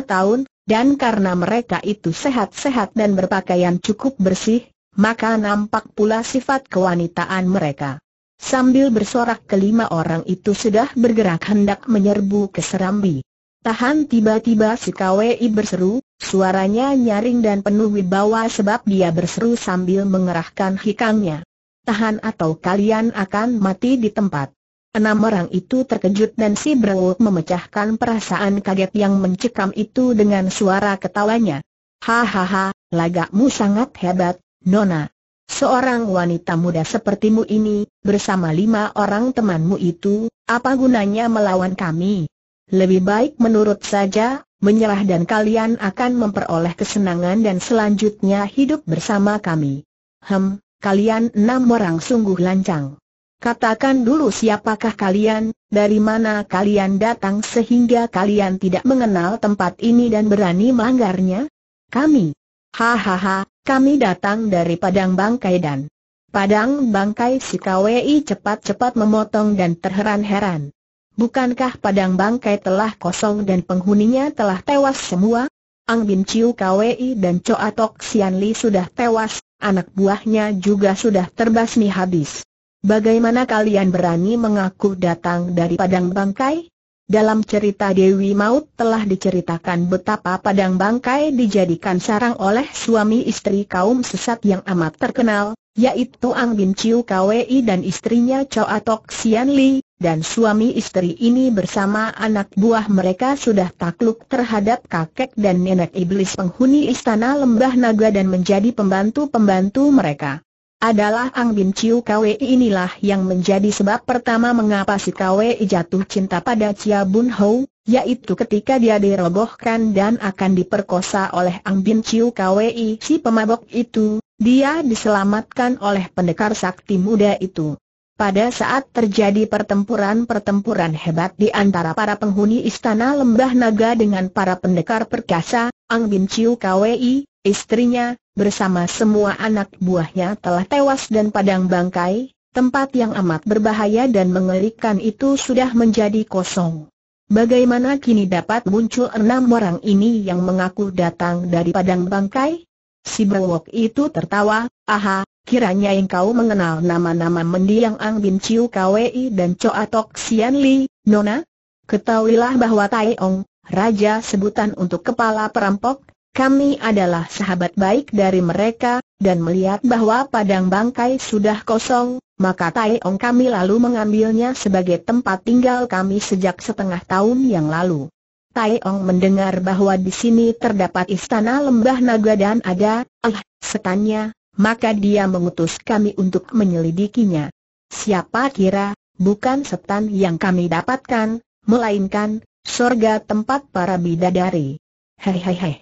tahun, dan karena mereka itu sehat-sehat dan berpakaian cukup bersih, maka nampak pula sifat kewanitaan mereka. Sambil bersorak kelima orang itu sudah bergerak hendak menyerbu ke Serambi. Tahan tiba-tiba si KWI berseru, suaranya nyaring dan penuh wibawa sebab dia berseru sambil mengerahkan hikangnya. Tahan atau kalian akan mati di tempat. Enam orang itu terkejut dan si Bro memecahkan perasaan kaget yang mencekam itu dengan suara ketawanya. Hahaha, lagakmu sangat hebat, Nona, seorang wanita muda sepertimu ini, bersama lima orang temanmu itu, apa gunanya melawan kami? Lebih baik menurut saja, menyerah dan kalian akan memperoleh kesenangan dan selanjutnya hidup bersama kami. Hem, kalian enam orang sungguh lancang. Katakan dulu siapakah kalian, dari mana kalian datang sehingga kalian tidak mengenal tempat ini dan berani melanggarnya? Kami. Hahaha, kami datang dari Padang Bangkai dan Padang Bangkai si KWI cepat-cepat memotong dan terheran-heran. Bukankah Padang Bangkai telah kosong dan penghuninya telah tewas semua? Ang Bin Chiu KWI dan Choa Tok Sian Li sudah tewas, anak buahnya juga sudah terbasmi habis. Bagaimana kalian berani mengaku datang dari Padang Bangkai? Dalam cerita Dewi Maut telah diceritakan betapa Padang Bangkai dijadikan sarang oleh suami istri kaum sesat yang amat terkenal, yaitu Ang Bin Chiu Kwei dan istrinya Chow Atok Sian Li, dan suami istri ini bersama anak buah mereka sudah takluk terhadap kakek dan nenek iblis penghuni istana Lembah Naga dan menjadi pembantu-pembantu mereka adalah Ang Bin Chiu Kwe inilah yang menjadi sebab pertama mengapa si Kwe jatuh cinta pada Chia Bun Ho, yaitu ketika dia dirobohkan dan akan diperkosa oleh Ang Bin Chiu Kwe si pemabok itu, dia diselamatkan oleh pendekar sakti muda itu. Pada saat terjadi pertempuran-pertempuran hebat di antara para penghuni istana lembah naga dengan para pendekar perkasa, Ang Bin Chiu Kwi, istrinya, bersama semua anak buahnya telah tewas dan padang bangkai, tempat yang amat berbahaya dan mengerikan itu sudah menjadi kosong. Bagaimana kini dapat muncul enam orang ini yang mengaku datang dari padang bangkai? Si Bowok itu tertawa, aha, Kiranya engkau mengenal nama-nama mendiang Ang Bin Chiu Kwei dan Choa Tok Sian Li, Nona? Ketahuilah bahwa Tai Ong, Raja sebutan untuk kepala perampok, kami adalah sahabat baik dari mereka, dan melihat bahwa padang bangkai sudah kosong, maka Tai Ong kami lalu mengambilnya sebagai tempat tinggal kami sejak setengah tahun yang lalu. Tai Ong mendengar bahwa di sini terdapat istana lembah naga dan ada, ah, setannya, maka dia mengutus kami untuk menyelidikinya. Siapa kira, bukan setan yang kami dapatkan, melainkan, sorga tempat para bidadari. Hei hei hei.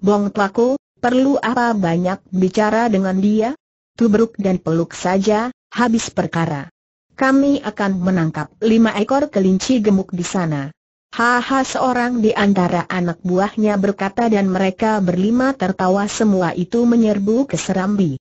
Bong Tlaku, perlu apa banyak bicara dengan dia? Tubruk dan peluk saja, habis perkara. Kami akan menangkap lima ekor kelinci gemuk di sana. Haha seorang di antara anak buahnya berkata dan mereka berlima tertawa semua itu menyerbu ke Serambi.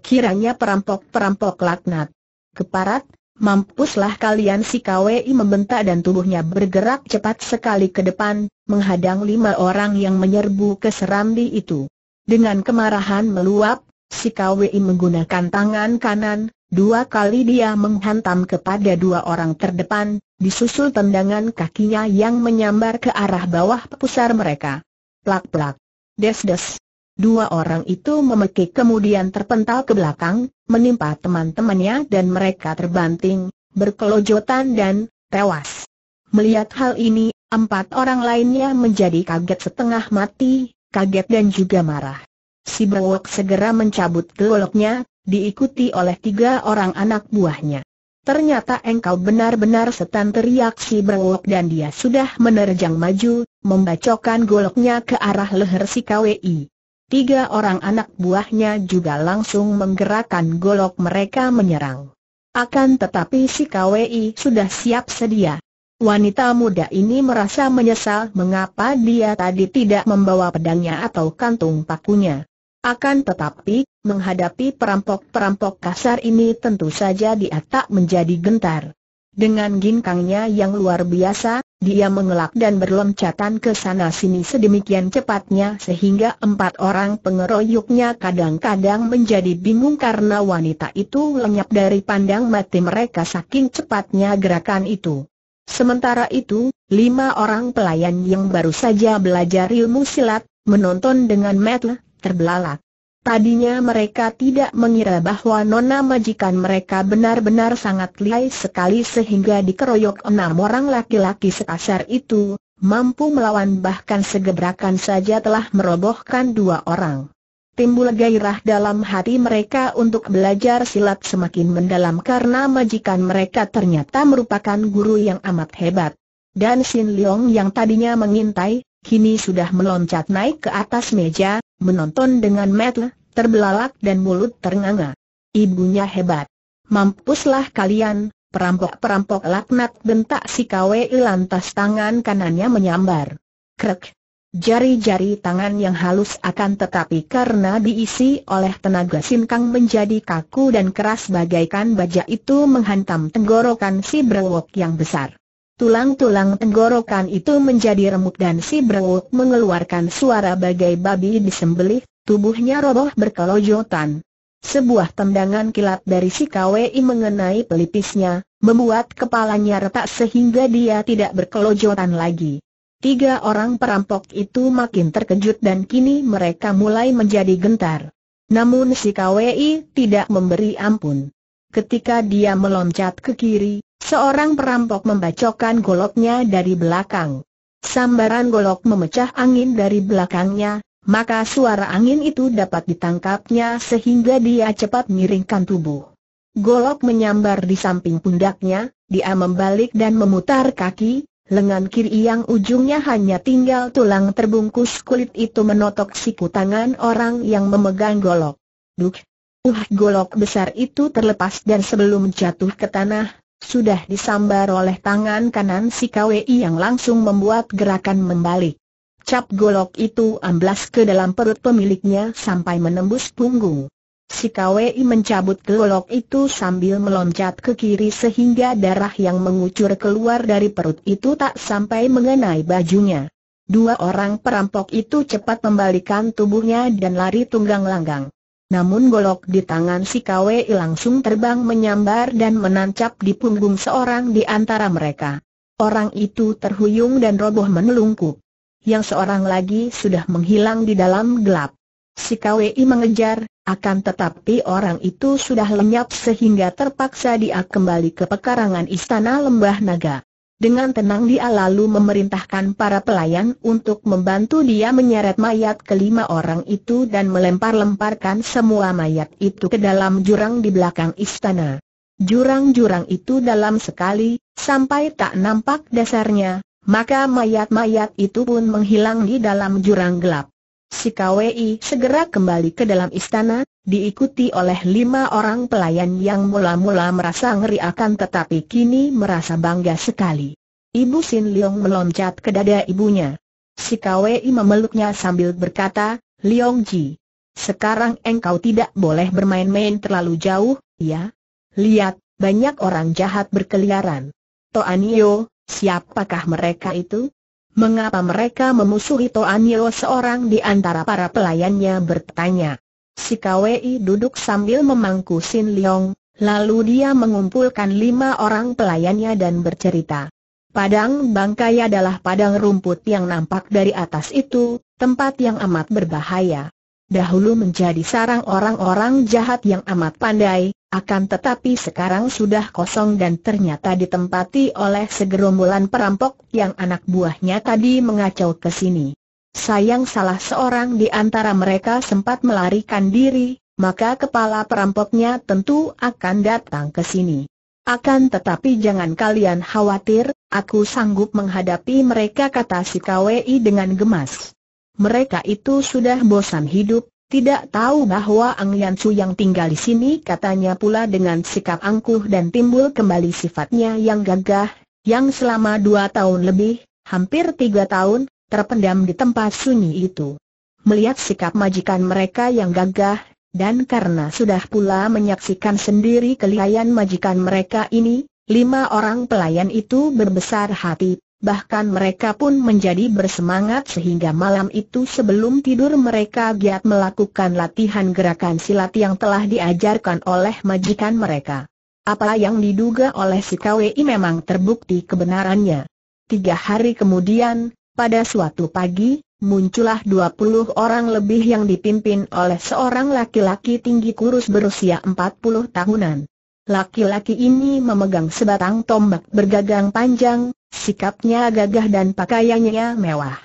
Kiranya perampok-perampok laknat. Keparat, mampuslah kalian si KWI membentak dan tubuhnya bergerak cepat sekali ke depan, menghadang lima orang yang menyerbu ke Serambi itu. Dengan kemarahan meluap, si KWI menggunakan tangan kanan, Dua kali dia menghantam kepada dua orang terdepan, disusul tendangan kakinya yang menyambar ke arah bawah pusar mereka. Plak-plak. Des-des. Dua orang itu memekik kemudian terpental ke belakang, menimpa teman-temannya dan mereka terbanting, berkelojotan dan tewas. Melihat hal ini, empat orang lainnya menjadi kaget setengah mati, kaget dan juga marah. Si Brewok segera mencabut goloknya, diikuti oleh tiga orang anak buahnya. Ternyata engkau benar-benar setan teriak si berwok dan dia sudah menerjang maju, membacokan goloknya ke arah leher si KWI. Tiga orang anak buahnya juga langsung menggerakkan golok mereka menyerang. Akan tetapi si KWI sudah siap sedia. Wanita muda ini merasa menyesal mengapa dia tadi tidak membawa pedangnya atau kantung pakunya. Akan tetapi, menghadapi perampok-perampok kasar ini tentu saja dia tak menjadi gentar. Dengan ginkangnya yang luar biasa, dia mengelak dan berloncatan ke sana sini sedemikian cepatnya sehingga empat orang pengeroyoknya kadang-kadang menjadi bingung karena wanita itu lenyap dari pandang mati mereka saking cepatnya gerakan itu. Sementara itu, lima orang pelayan yang baru saja belajar ilmu silat, menonton dengan mata terbelalak. Tadinya mereka tidak mengira bahwa nona majikan mereka benar-benar sangat lihai sekali sehingga dikeroyok enam orang laki-laki sekasar itu, mampu melawan bahkan segebrakan saja telah merobohkan dua orang. Timbul gairah dalam hati mereka untuk belajar silat semakin mendalam karena majikan mereka ternyata merupakan guru yang amat hebat. Dan Sin Leong yang tadinya mengintai, kini sudah meloncat naik ke atas meja, menonton dengan mata terbelalak dan mulut ternganga. Ibunya hebat. Mampuslah kalian, perampok-perampok laknat bentak si KWI lantas tangan kanannya menyambar. Krek. Jari-jari tangan yang halus akan tetapi karena diisi oleh tenaga sinkang menjadi kaku dan keras bagaikan baja itu menghantam tenggorokan si brewok yang besar. Tulang-tulang tenggorokan itu menjadi remuk dan si Brewo mengeluarkan suara bagai babi disembelih, tubuhnya roboh berkelojotan. Sebuah tendangan kilat dari si KWI mengenai pelipisnya, membuat kepalanya retak sehingga dia tidak berkelojotan lagi. Tiga orang perampok itu makin terkejut dan kini mereka mulai menjadi gentar. Namun si KWI tidak memberi ampun. Ketika dia meloncat ke kiri, Seorang perampok membacokan goloknya dari belakang. Sambaran golok memecah angin dari belakangnya, maka suara angin itu dapat ditangkapnya sehingga dia cepat miringkan tubuh. Golok menyambar di samping pundaknya, dia membalik dan memutar kaki, lengan kiri yang ujungnya hanya tinggal tulang terbungkus kulit itu menotok siku tangan orang yang memegang golok. Duk! Uh, golok besar itu terlepas dan sebelum jatuh ke tanah, sudah disambar oleh tangan kanan si KWI yang langsung membuat gerakan membalik. Cap golok itu amblas ke dalam perut pemiliknya sampai menembus punggung. Si KWI mencabut golok itu sambil meloncat ke kiri sehingga darah yang mengucur keluar dari perut itu tak sampai mengenai bajunya. Dua orang perampok itu cepat membalikan tubuhnya dan lari tunggang langgang. Namun golok di tangan si Kwei langsung terbang menyambar dan menancap di punggung seorang di antara mereka. Orang itu terhuyung dan roboh menelungkup. Yang seorang lagi sudah menghilang di dalam gelap. Si Kwei mengejar, akan tetapi orang itu sudah lenyap sehingga terpaksa dia kembali ke pekarangan istana lembah naga. Dengan tenang dia lalu memerintahkan para pelayan untuk membantu dia menyeret mayat kelima orang itu dan melempar-lemparkan semua mayat itu ke dalam jurang di belakang istana. Jurang-jurang itu dalam sekali, sampai tak nampak dasarnya, maka mayat-mayat itu pun menghilang di dalam jurang gelap. Si KWI segera kembali ke dalam istana, diikuti oleh lima orang pelayan yang mula-mula merasa ngeri akan tetapi kini merasa bangga sekali. Ibu Sin Leong meloncat ke dada ibunya. Si KWI memeluknya sambil berkata, Leong Ji, sekarang engkau tidak boleh bermain-main terlalu jauh, ya? Lihat, banyak orang jahat berkeliaran. Toanio, siapakah mereka itu? mengapa mereka memusuhi Yeo seorang di antara para pelayannya bertanya. Si Kwei duduk sambil memangku Sin Leong, lalu dia mengumpulkan lima orang pelayannya dan bercerita. Padang bangkai adalah padang rumput yang nampak dari atas itu, tempat yang amat berbahaya dahulu menjadi sarang orang-orang jahat yang amat pandai, akan tetapi sekarang sudah kosong dan ternyata ditempati oleh segerombolan perampok yang anak buahnya tadi mengacau ke sini. Sayang salah seorang di antara mereka sempat melarikan diri, maka kepala perampoknya tentu akan datang ke sini. Akan tetapi jangan kalian khawatir, aku sanggup menghadapi mereka kata si KWI dengan gemas mereka itu sudah bosan hidup, tidak tahu bahwa Ang Yan Su yang tinggal di sini katanya pula dengan sikap angkuh dan timbul kembali sifatnya yang gagah, yang selama dua tahun lebih, hampir tiga tahun, terpendam di tempat sunyi itu. Melihat sikap majikan mereka yang gagah, dan karena sudah pula menyaksikan sendiri kelihayan majikan mereka ini, lima orang pelayan itu berbesar hati, bahkan mereka pun menjadi bersemangat sehingga malam itu sebelum tidur mereka giat melakukan latihan gerakan silat yang telah diajarkan oleh majikan mereka. Apa yang diduga oleh si KWI memang terbukti kebenarannya. Tiga hari kemudian, pada suatu pagi, muncullah 20 orang lebih yang dipimpin oleh seorang laki-laki tinggi kurus berusia 40 tahunan. Laki-laki ini memegang sebatang tombak bergagang panjang, Sikapnya gagah dan pakaiannya mewah.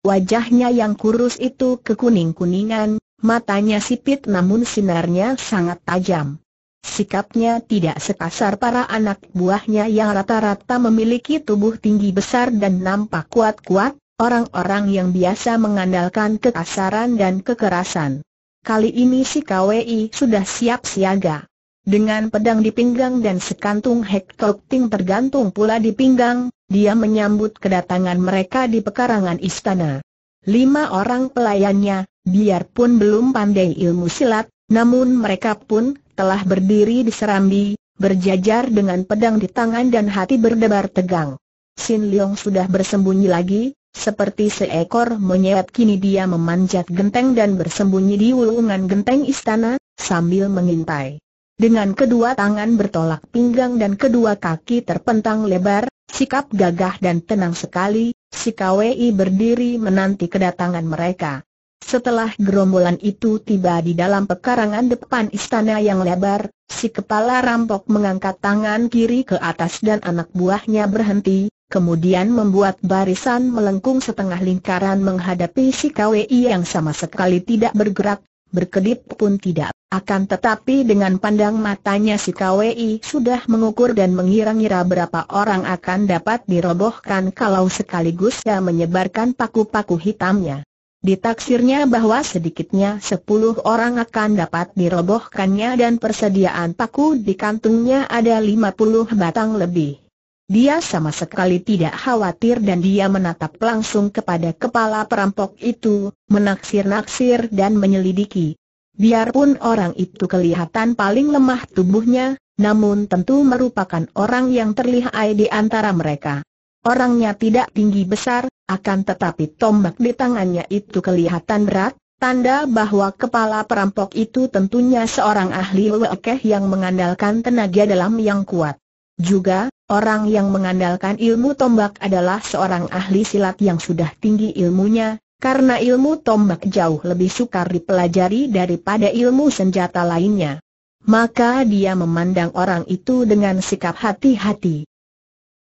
Wajahnya yang kurus itu kekuning-kuningan, matanya sipit namun sinarnya sangat tajam. Sikapnya tidak sekasar para anak buahnya yang rata-rata memiliki tubuh tinggi besar dan nampak kuat-kuat, orang-orang yang biasa mengandalkan kekasaran dan kekerasan. Kali ini si KWI sudah siap siaga. Dengan pedang di pinggang dan sekantung hektokting tergantung pula di pinggang, dia menyambut kedatangan mereka di pekarangan istana. Lima orang pelayannya, biarpun belum pandai ilmu silat, namun mereka pun telah berdiri di serambi, berjajar dengan pedang di tangan dan hati berdebar tegang. Sin Leong sudah bersembunyi lagi, seperti seekor monyet kini dia memanjat genteng dan bersembunyi di ulungan genteng istana, sambil mengintai. Dengan kedua tangan bertolak pinggang dan kedua kaki terpentang lebar, Sikap gagah dan tenang sekali, si KWI berdiri menanti kedatangan mereka. Setelah gerombolan itu tiba di dalam pekarangan depan istana yang lebar, si kepala rampok mengangkat tangan kiri ke atas dan anak buahnya berhenti, kemudian membuat barisan melengkung setengah lingkaran menghadapi si KWI yang sama sekali tidak bergerak, berkedip pun tidak. Akan tetapi dengan pandang matanya si KWI sudah mengukur dan mengira-ngira berapa orang akan dapat dirobohkan kalau sekaligus dia menyebarkan paku-paku hitamnya. Ditaksirnya bahwa sedikitnya sepuluh orang akan dapat dirobohkannya dan persediaan paku di kantungnya ada lima puluh batang lebih. Dia sama sekali tidak khawatir dan dia menatap langsung kepada kepala perampok itu, menaksir-naksir dan menyelidiki. Biarpun orang itu kelihatan paling lemah tubuhnya, namun tentu merupakan orang yang terlihai di antara mereka. Orangnya tidak tinggi besar, akan tetapi tombak di tangannya itu kelihatan berat, tanda bahwa kepala perampok itu tentunya seorang ahli wekeh yang mengandalkan tenaga dalam yang kuat. Juga, orang yang mengandalkan ilmu tombak adalah seorang ahli silat yang sudah tinggi ilmunya, karena ilmu tombak jauh lebih sukar dipelajari daripada ilmu senjata lainnya. Maka dia memandang orang itu dengan sikap hati-hati.